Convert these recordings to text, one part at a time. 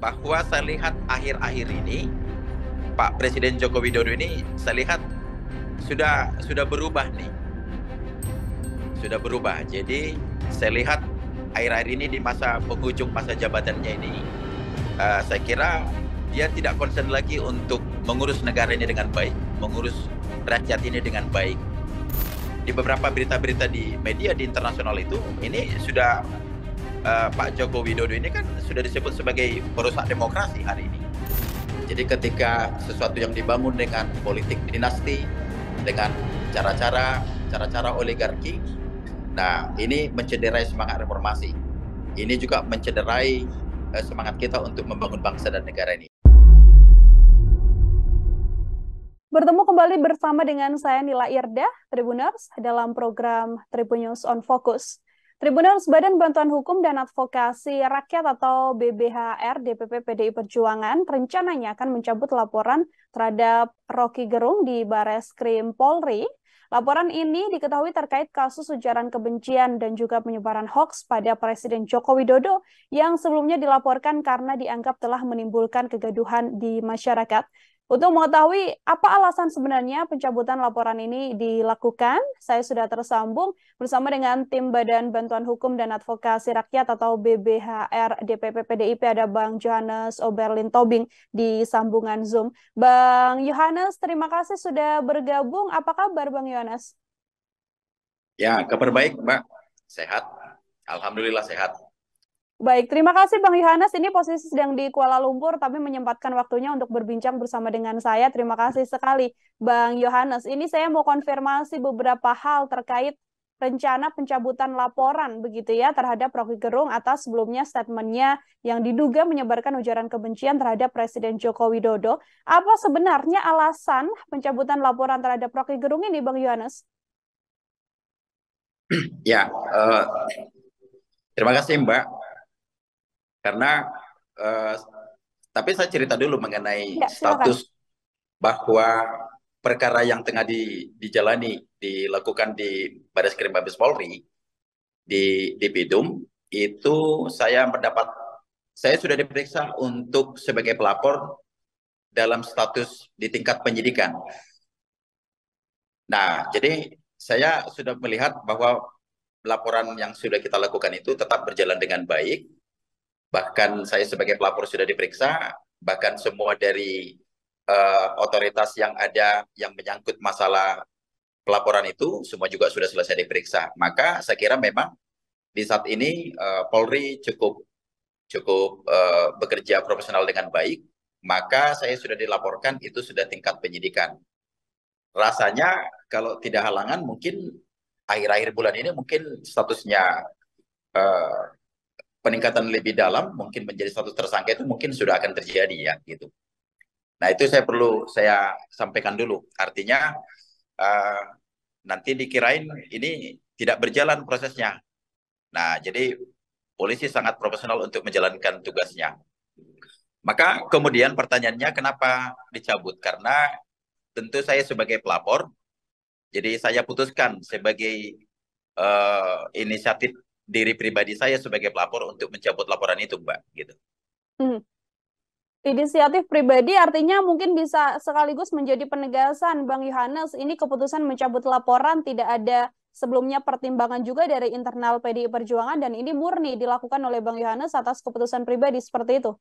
bahwa saya lihat akhir-akhir ini Pak Presiden Joko Widodo ini saya lihat sudah sudah berubah nih. Sudah berubah. Jadi saya lihat akhir-akhir ini di masa penghujung masa jabatannya ini uh, saya kira dia tidak konsen lagi untuk mengurus negara ini dengan baik, mengurus rakyat ini dengan baik. Di beberapa berita-berita di media di internasional itu ini sudah uh, Pak Joko Widodo ini kan sudah disebut sebagai perusak demokrasi hari ini. Jadi ketika sesuatu yang dibangun dengan politik dinasti, dengan cara-cara cara-cara oligarki, nah ini mencederai semangat reformasi. Ini juga mencederai uh, semangat kita untuk membangun bangsa dan negara ini. Bertemu kembali bersama dengan saya Nila Irda, Tribuners, dalam program Tribun News on Focus. Tribunal Badan Bantuan Hukum dan Advokasi Rakyat atau BBHR DPP PDI Perjuangan rencananya akan mencabut laporan terhadap Rocky Gerung di Bares Krim Polri. Laporan ini diketahui terkait kasus ujaran kebencian dan juga penyebaran hoaks pada Presiden Joko Widodo yang sebelumnya dilaporkan karena dianggap telah menimbulkan kegaduhan di masyarakat. Untuk mengetahui apa alasan sebenarnya pencabutan laporan ini dilakukan, saya sudah tersambung bersama dengan tim Badan Bantuan Hukum dan Advokasi Rakyat atau BBHR DPP PDIP ada Bang Johannes Oberlin Tobing di sambungan Zoom. Bang Johannes, terima kasih sudah bergabung. Apa kabar Bang Johannes? Ya, kabar baik, Mbak. Sehat. Alhamdulillah sehat. Baik, terima kasih Bang Yohanes. Ini posisi sedang di Kuala Lumpur, tapi menyempatkan waktunya untuk berbincang bersama dengan saya. Terima kasih sekali, Bang Yohanes. Ini saya mau konfirmasi beberapa hal terkait rencana pencabutan laporan begitu ya terhadap Rocky Gerung atas sebelumnya statementnya yang diduga menyebarkan ujaran kebencian terhadap Presiden Joko Widodo. Apa sebenarnya alasan pencabutan laporan terhadap Rocky Gerung ini, Bang Yohanes? Ya, uh, terima kasih Mbak karena uh, tapi saya cerita dulu mengenai ya, status bahwa perkara yang tengah di, dijalani dilakukan di Baris Krim Mabes Polri di di Bidum itu saya mendapat saya sudah diperiksa untuk sebagai pelapor dalam status di tingkat penyidikan. Nah, jadi saya sudah melihat bahwa laporan yang sudah kita lakukan itu tetap berjalan dengan baik bahkan saya sebagai pelapor sudah diperiksa, bahkan semua dari uh, otoritas yang ada yang menyangkut masalah pelaporan itu semua juga sudah selesai diperiksa. Maka saya kira memang di saat ini uh, Polri cukup cukup uh, bekerja profesional dengan baik, maka saya sudah dilaporkan itu sudah tingkat penyidikan. Rasanya kalau tidak halangan mungkin akhir-akhir bulan ini mungkin statusnya uh, peningkatan lebih dalam mungkin menjadi status tersangka itu mungkin sudah akan terjadi ya gitu. Nah itu saya perlu saya sampaikan dulu. Artinya uh, nanti dikirain ini tidak berjalan prosesnya. Nah jadi polisi sangat profesional untuk menjalankan tugasnya. Maka kemudian pertanyaannya kenapa dicabut? Karena tentu saya sebagai pelapor, jadi saya putuskan sebagai uh, inisiatif diri pribadi saya sebagai pelapor untuk mencabut laporan itu, Mbak, gitu. Hmm. Inisiatif pribadi artinya mungkin bisa sekaligus menjadi penegasan, Bang Yohanes, ini keputusan mencabut laporan tidak ada sebelumnya pertimbangan juga dari internal PDI Perjuangan dan ini murni dilakukan oleh Bang Yohanes atas keputusan pribadi seperti itu.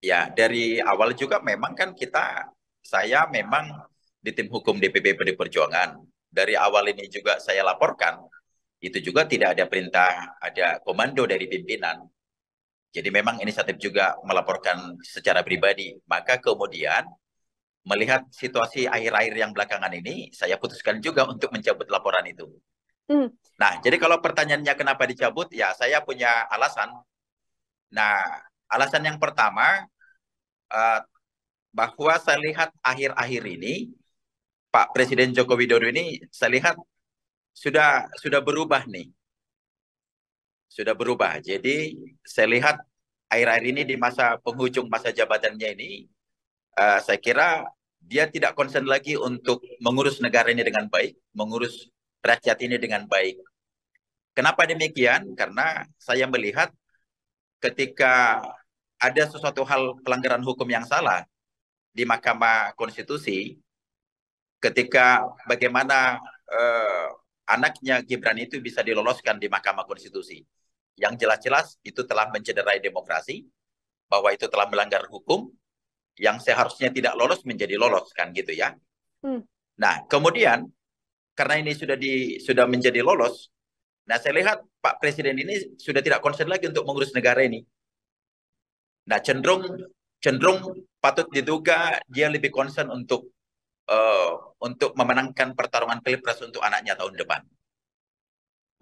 Ya, dari awal juga memang kan kita, saya memang di tim hukum DPP PDI Perjuangan. Dari awal ini juga saya laporkan itu juga tidak ada perintah, ada komando dari pimpinan. Jadi memang inisiatif juga melaporkan secara pribadi. Maka kemudian melihat situasi akhir-akhir yang belakangan ini, saya putuskan juga untuk mencabut laporan itu. Mm. Nah, jadi kalau pertanyaannya kenapa dicabut, ya saya punya alasan. Nah, alasan yang pertama uh, bahwa saya lihat akhir-akhir ini Pak Presiden Joko Widodo ini saya lihat sudah sudah berubah nih. Sudah berubah. Jadi saya lihat air akhir ini di masa penghujung masa jabatannya ini uh, saya kira dia tidak konsen lagi untuk mengurus negara ini dengan baik, mengurus rakyat ini dengan baik. Kenapa demikian? Karena saya melihat ketika ada sesuatu hal pelanggaran hukum yang salah di Mahkamah Konstitusi, ketika bagaimana uh, anaknya Gibran itu bisa diloloskan di Mahkamah Konstitusi. Yang jelas-jelas itu telah mencederai demokrasi, bahwa itu telah melanggar hukum, yang seharusnya tidak lolos menjadi lolos kan gitu ya. Hmm. Nah kemudian karena ini sudah di sudah menjadi lolos, nah saya lihat Pak Presiden ini sudah tidak konsen lagi untuk mengurus negara ini. Nah cenderung cenderung patut diduga dia lebih konsen untuk uh, untuk memenangkan pertarungan pilpres untuk anaknya tahun depan.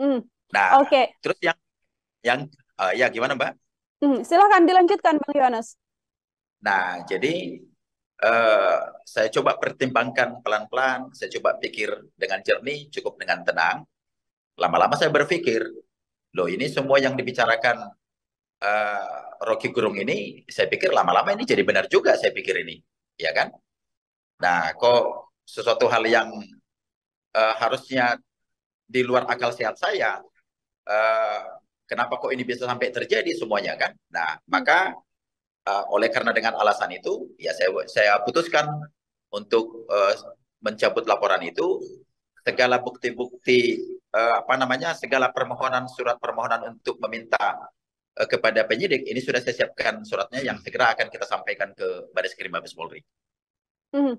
Mm. Nah, oke. Okay. Terus yang yang uh, ya gimana Mbak? Mm, silahkan dilanjutkan Bang Yohanes. Nah, jadi uh, saya coba pertimbangkan pelan-pelan, saya coba pikir dengan jernih, cukup dengan tenang. Lama-lama saya berpikir, loh ini semua yang dibicarakan uh, Rocky Gerung ini, saya pikir lama-lama ini jadi benar juga saya pikir ini, ya kan? Nah, kok sesuatu hal yang uh, harusnya di luar akal sehat saya, uh, kenapa kok ini bisa sampai terjadi semuanya kan? Nah, hmm. maka uh, oleh karena dengan alasan itu, ya saya saya putuskan untuk uh, mencabut laporan itu segala bukti-bukti uh, apa namanya segala permohonan surat permohonan untuk meminta uh, kepada penyidik ini sudah saya siapkan suratnya yang hmm. segera akan kita sampaikan ke Baris Krim Mabes Polri. Mm -hmm.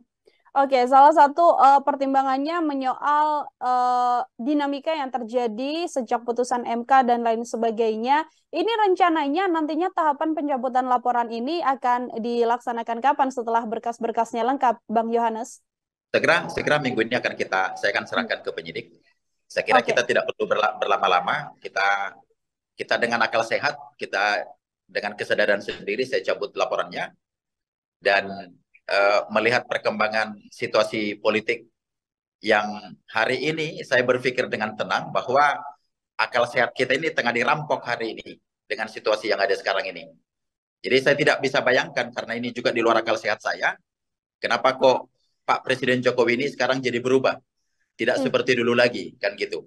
Oke, salah satu uh, pertimbangannya menyoal uh, dinamika yang terjadi sejak putusan MK dan lain sebagainya. Ini rencananya nantinya tahapan pencabutan laporan ini akan dilaksanakan kapan setelah berkas-berkasnya lengkap, Bang Yohanes? Segera, segera minggu ini akan kita, saya akan serahkan ke penyidik. Saya kira okay. kita tidak perlu berla berlama-lama. Kita, kita dengan akal sehat, kita dengan kesadaran sendiri, saya cabut laporannya dan Eh, melihat perkembangan situasi politik yang hari ini saya berpikir dengan tenang bahwa akal sehat kita ini tengah dirampok hari ini dengan situasi yang ada sekarang ini. Jadi saya tidak bisa bayangkan karena ini juga di luar akal sehat saya, kenapa kok Pak Presiden Jokowi ini sekarang jadi berubah? Tidak hmm. seperti dulu lagi, kan gitu.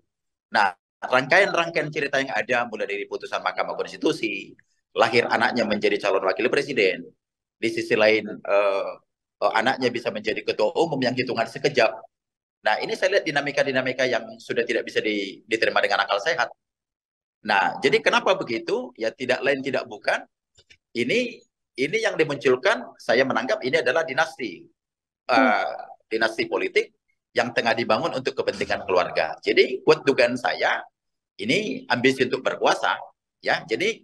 Nah, rangkaian-rangkaian cerita yang ada mulai dari putusan Mahkamah Konstitusi, lahir anaknya menjadi calon wakil presiden. Di sisi lain eh, uh, anaknya bisa menjadi ketua umum yang hitungan sekejap. Nah, ini saya lihat dinamika-dinamika yang sudah tidak bisa diterima dengan akal sehat. Nah, jadi kenapa begitu? Ya tidak lain tidak bukan ini ini yang dimunculkan saya menanggap ini adalah dinasti uh, dinasti politik yang tengah dibangun untuk kepentingan keluarga. Jadi buat dugaan saya ini ambisi untuk berkuasa ya. Jadi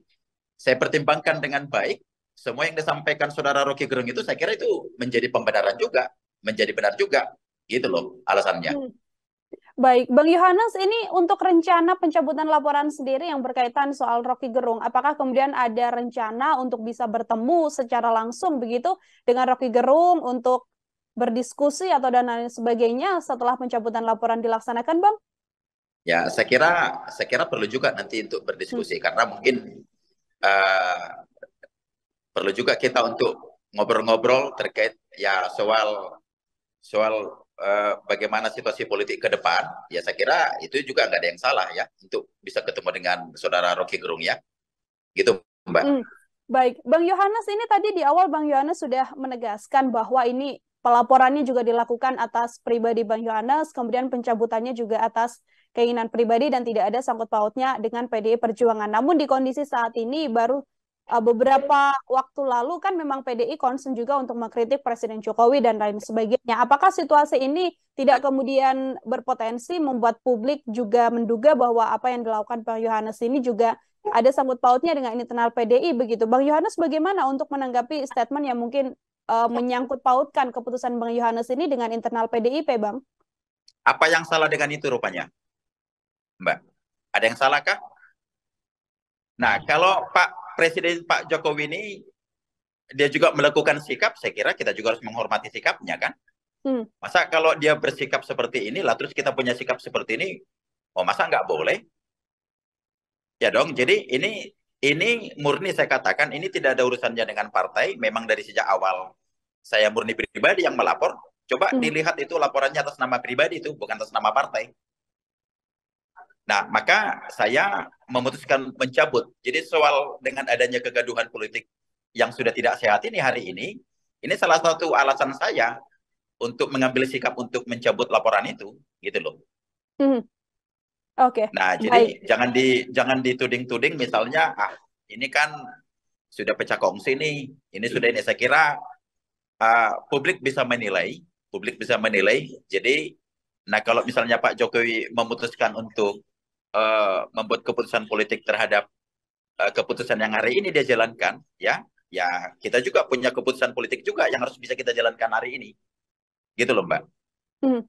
saya pertimbangkan dengan baik semua yang disampaikan saudara Rocky Gerung itu saya kira itu menjadi pembenaran juga, menjadi benar juga, gitu loh alasannya. Hmm. Baik, Bang Yohanes, ini untuk rencana pencabutan laporan sendiri yang berkaitan soal Rocky Gerung, apakah kemudian ada rencana untuk bisa bertemu secara langsung begitu dengan Rocky Gerung untuk berdiskusi atau dan lain sebagainya setelah pencabutan laporan dilaksanakan, Bang? Ya, saya kira saya kira perlu juga nanti untuk berdiskusi hmm. karena mungkin uh, perlu juga kita untuk ngobrol-ngobrol terkait ya soal soal uh, bagaimana situasi politik ke depan. Ya saya kira itu juga nggak ada yang salah ya untuk bisa ketemu dengan saudara Rocky Gerung ya. Gitu Mbak. Hmm. Baik, Bang Yohanes ini tadi di awal Bang Yohanes sudah menegaskan bahwa ini pelaporannya juga dilakukan atas pribadi Bang Yohanes, kemudian pencabutannya juga atas keinginan pribadi dan tidak ada sangkut pautnya dengan PDI Perjuangan. Namun di kondisi saat ini baru Eh, beberapa waktu lalu kan memang PDI concern juga untuk mengkritik Presiden Jokowi dan lain sebagainya. Apakah situasi ini tidak kemudian berpotensi membuat publik juga menduga bahwa apa yang dilakukan Bang Yohanes ini juga ada sangkut pautnya dengan internal PDI begitu. Bang Yohanes bagaimana untuk menanggapi statement yang mungkin uh, menyangkut pautkan keputusan Bang Yohanes ini dengan internal PDIP, Bang? Apa yang salah dengan itu rupanya? Mbak, ada yang salah salahkah? Nah, kalau Pak Presiden Pak Jokowi ini dia juga melakukan sikap, saya kira kita juga harus menghormati sikapnya kan. Hmm. Masa kalau dia bersikap seperti ini, lah terus kita punya sikap seperti ini, oh masa nggak boleh? Ya dong. Jadi ini ini murni saya katakan ini tidak ada urusannya dengan partai. Memang dari sejak awal saya murni pribadi yang melapor. Coba hmm. dilihat itu laporannya atas nama pribadi itu, bukan atas nama partai. Nah, maka saya memutuskan mencabut. Jadi soal dengan adanya kegaduhan politik yang sudah tidak sehat ini hari ini, ini salah satu alasan saya untuk mengambil sikap untuk mencabut laporan itu, gitu loh. Hmm. Oke. Okay. Nah, jadi Baik. jangan di jangan dituding-tuding misalnya ah ini kan sudah pecah kongsi nih, ini sudah ini saya kira uh, publik bisa menilai, publik bisa menilai. Jadi nah kalau misalnya Pak Jokowi memutuskan untuk uh, membuat keputusan politik terhadap uh, keputusan yang hari ini dia jalankan, ya, ya kita juga punya keputusan politik juga yang harus bisa kita jalankan hari ini, gitu loh mbak. Mm.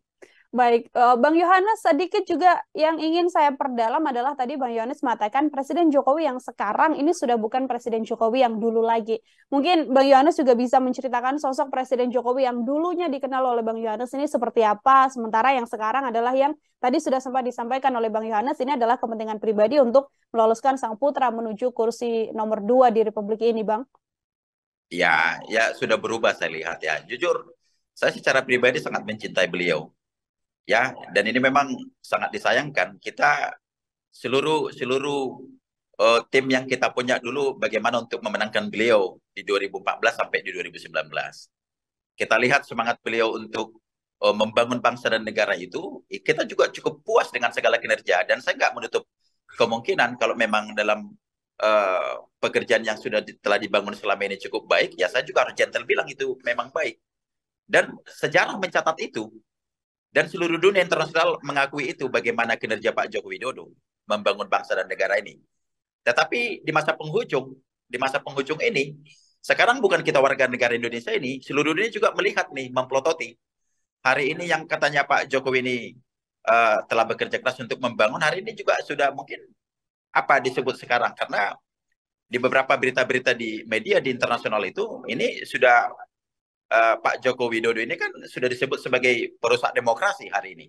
Baik, eh, Bang Yohanes sedikit juga yang ingin saya perdalam adalah tadi Bang Yohanes mengatakan Presiden Jokowi yang sekarang ini sudah bukan Presiden Jokowi yang dulu lagi. Mungkin Bang Yohanes juga bisa menceritakan sosok Presiden Jokowi yang dulunya dikenal oleh Bang Yohanes ini seperti apa, sementara yang sekarang adalah yang tadi sudah sempat disampaikan oleh Bang Yohanes ini adalah kepentingan pribadi untuk meloloskan sang putra menuju kursi nomor dua di Republik ini, Bang. Ya, ya sudah berubah saya lihat ya. Jujur, saya secara pribadi sangat mencintai beliau ya dan ini memang sangat disayangkan kita seluruh seluruh uh, tim yang kita punya dulu bagaimana untuk memenangkan beliau di 2014 sampai di 2019 kita lihat semangat beliau untuk uh, membangun bangsa dan negara itu kita juga cukup puas dengan segala kinerja dan saya nggak menutup kemungkinan kalau memang dalam uh, pekerjaan yang sudah di, telah dibangun selama ini cukup baik ya saya juga harus gentle bilang itu memang baik dan sejarah mencatat itu dan seluruh dunia internasional mengakui itu bagaimana kinerja Pak Joko Widodo membangun bangsa dan negara ini. Tetapi di masa penghujung, di masa penghujung ini, sekarang bukan kita warga negara Indonesia ini, seluruh dunia juga melihat nih, memplototi Hari ini yang katanya Pak Jokowi ini uh, telah bekerja keras untuk membangun, hari ini juga sudah mungkin apa disebut sekarang. Karena di beberapa berita-berita di media di internasional itu, ini sudah uh, Pak Joko Widodo ini kan sudah disebut sebagai perusak demokrasi hari ini.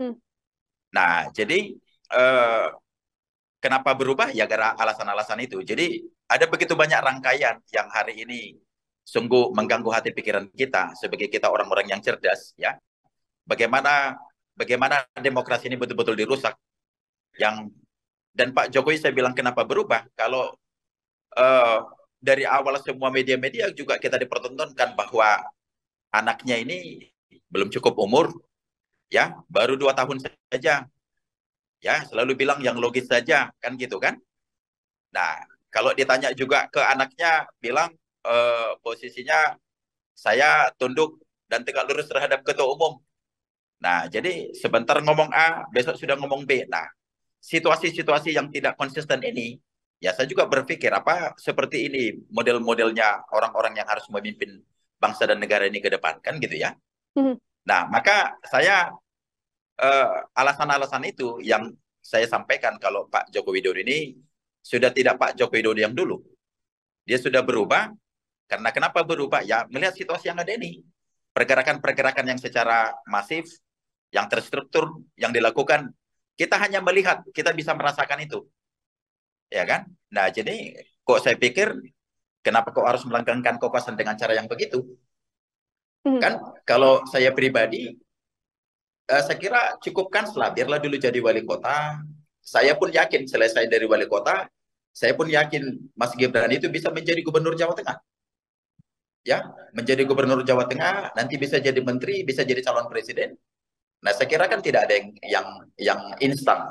Hmm. Nah, jadi uh, kenapa berubah ya karena alasan-alasan itu. Jadi ada begitu banyak rangkaian yang hari ini sungguh mengganggu hati pikiran kita sebagai kita orang-orang yang cerdas ya. Bagaimana bagaimana demokrasi ini betul-betul dirusak yang dan Pak Jokowi saya bilang kenapa berubah kalau uh, dari awal semua media-media juga kita dipertontonkan bahwa anaknya ini belum cukup umur, ya baru dua tahun saja, ya selalu bilang yang logis saja kan gitu kan. Nah kalau ditanya juga ke anaknya bilang e, posisinya saya tunduk dan tegak lurus terhadap ketua umum. Nah jadi sebentar ngomong A, besok sudah ngomong B. Nah situasi-situasi yang tidak konsisten ini ya saya juga berpikir apa seperti ini model-modelnya orang-orang yang harus memimpin bangsa dan negara ini ke depan kan gitu ya. Hmm. Nah maka saya alasan eh, alasan-alasan itu yang saya sampaikan kalau Pak Joko Widodo ini sudah tidak Pak Joko Widodo yang dulu. Dia sudah berubah karena kenapa berubah ya melihat situasi yang ada ini. Pergerakan-pergerakan yang secara masif, yang terstruktur, yang dilakukan kita hanya melihat, kita bisa merasakan itu ya kan? Nah, jadi kok saya pikir kenapa kok harus melanggengkan kekuasaan dengan cara yang begitu? Hmm. Kan kalau saya pribadi uh, saya kira cukupkan lah biarlah dulu jadi wali kota. Saya pun yakin selesai dari wali kota, saya pun yakin Mas Gibran itu bisa menjadi gubernur Jawa Tengah. Ya, menjadi gubernur Jawa Tengah, nanti bisa jadi menteri, bisa jadi calon presiden. Nah, saya kira kan tidak ada yang yang, yang instan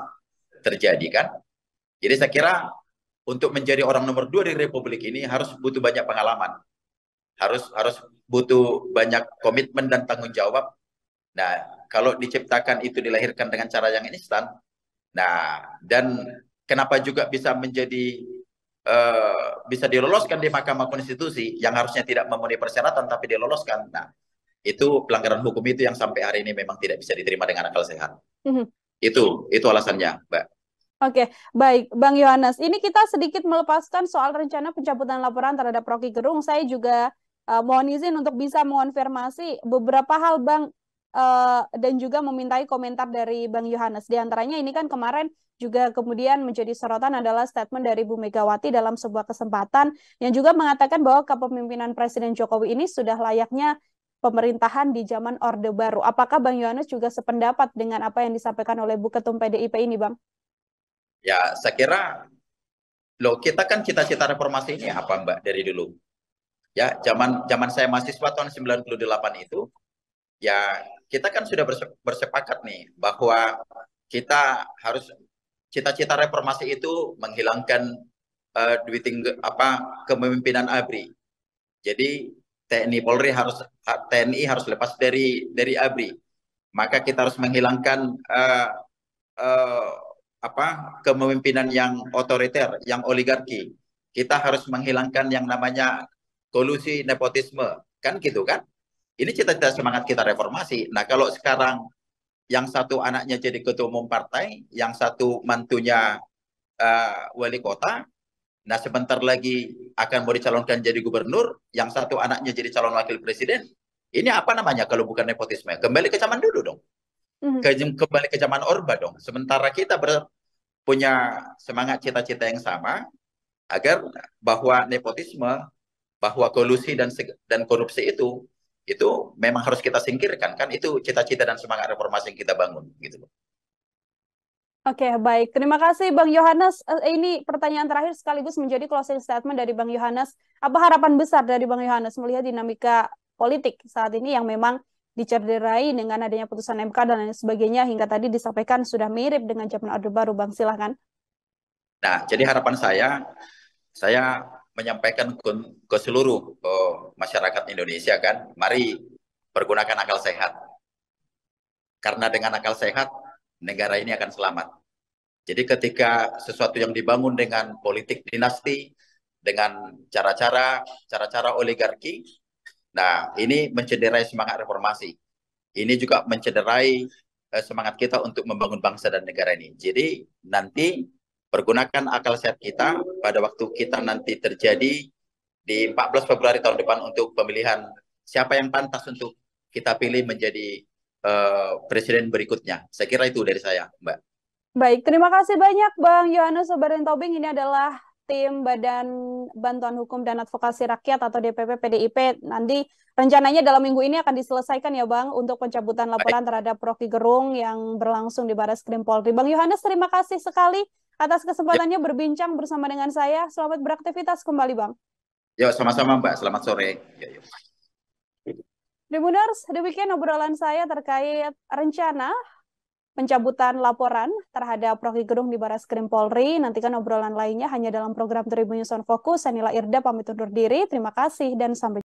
terjadi kan. Jadi saya kira untuk menjadi orang nomor dua di Republik ini harus butuh banyak pengalaman, harus harus butuh banyak komitmen dan tanggung jawab. Nah, kalau diciptakan itu dilahirkan dengan cara yang instan, nah dan kenapa juga bisa menjadi uh, bisa diloloskan di Mahkamah Konstitusi yang harusnya tidak memenuhi persyaratan tapi diloloskan, nah itu pelanggaran hukum itu yang sampai hari ini memang tidak bisa diterima dengan akal sehat. Mm -hmm. Itu itu alasannya, Mbak. Oke, baik, Bang Yohanes. Ini kita sedikit melepaskan soal rencana pencabutan laporan terhadap Rocky Gerung. Saya juga uh, mohon izin untuk bisa mengonfirmasi beberapa hal, Bang, uh, dan juga memintai komentar dari Bang Yohanes. Di antaranya ini kan kemarin juga kemudian menjadi sorotan adalah statement dari Bu Megawati dalam sebuah kesempatan yang juga mengatakan bahwa kepemimpinan Presiden Jokowi ini sudah layaknya pemerintahan di zaman Orde Baru. Apakah Bang Yohanes juga sependapat dengan apa yang disampaikan oleh Bu Ketum PDIP ini, Bang? Ya, saya kira loh kita kan cita-cita reformasi ini apa Mbak dari dulu? Ya, zaman zaman saya mahasiswa tahun 98 itu ya kita kan sudah bersepakat nih bahwa kita harus cita-cita reformasi itu menghilangkan uh, duit apa kepemimpinan ABRI. Jadi TNI Polri harus TNI harus lepas dari dari ABRI. Maka kita harus menghilangkan uh, uh, apa kepemimpinan yang otoriter, yang oligarki. Kita harus menghilangkan yang namanya kolusi nepotisme, kan gitu kan? Ini cita-cita semangat kita reformasi. Nah kalau sekarang yang satu anaknya jadi ketua umum partai, yang satu mantunya uh, wali kota, nah sebentar lagi akan mau dicalonkan jadi gubernur, yang satu anaknya jadi calon wakil presiden. Ini apa namanya kalau bukan nepotisme? Kembali ke zaman dulu dong mm-hmm. kembali ke zaman Orba dong. Sementara kita ber, punya semangat cita-cita yang sama agar bahwa nepotisme, bahwa kolusi dan dan korupsi itu itu memang harus kita singkirkan kan itu cita-cita dan semangat reformasi yang kita bangun gitu loh. Oke, okay, baik. Terima kasih Bang Yohanes. Eh, eh, ini pertanyaan terakhir sekaligus menjadi closing statement dari Bang Yohanes. Apa harapan besar dari Bang Yohanes melihat dinamika politik saat ini yang memang dicerderai dengan adanya putusan MK dan lain sebagainya hingga tadi disampaikan sudah mirip dengan zaman Orde Baru, Bang. Silahkan. Nah, jadi harapan saya, saya menyampaikan ke, ke seluruh oh, masyarakat Indonesia kan, mari pergunakan akal sehat. Karena dengan akal sehat, negara ini akan selamat. Jadi ketika sesuatu yang dibangun dengan politik dinasti, dengan cara-cara, cara-cara oligarki, Nah, ini mencederai semangat reformasi. Ini juga mencederai uh, semangat kita untuk membangun bangsa dan negara ini. Jadi nanti pergunakan akal sehat kita pada waktu kita nanti terjadi di 14 Februari tahun depan untuk pemilihan siapa yang pantas untuk kita pilih menjadi uh, presiden berikutnya. Saya kira itu dari saya, Mbak. Baik, terima kasih banyak Bang Yohanes Tobing. Ini adalah tim Badan Bantuan Hukum dan Advokasi Rakyat atau DPP PDIP nanti rencananya dalam minggu ini akan diselesaikan ya Bang untuk pencabutan laporan Baik. terhadap Rocky Gerung yang berlangsung di Baris Krim Polri. Bang Yohanes terima kasih sekali atas kesempatannya ya. berbincang bersama dengan saya. Selamat beraktivitas kembali Bang. Ya sama-sama Mbak, selamat sore. Ya, ya. demikian obrolan saya terkait rencana pencabutan laporan terhadap Rocky Gerung di Baras Krim Polri. Nantikan obrolan lainnya hanya dalam program Tribun News on Focus. Saya Nila Irda pamit undur diri. Terima kasih dan sampai jumpa.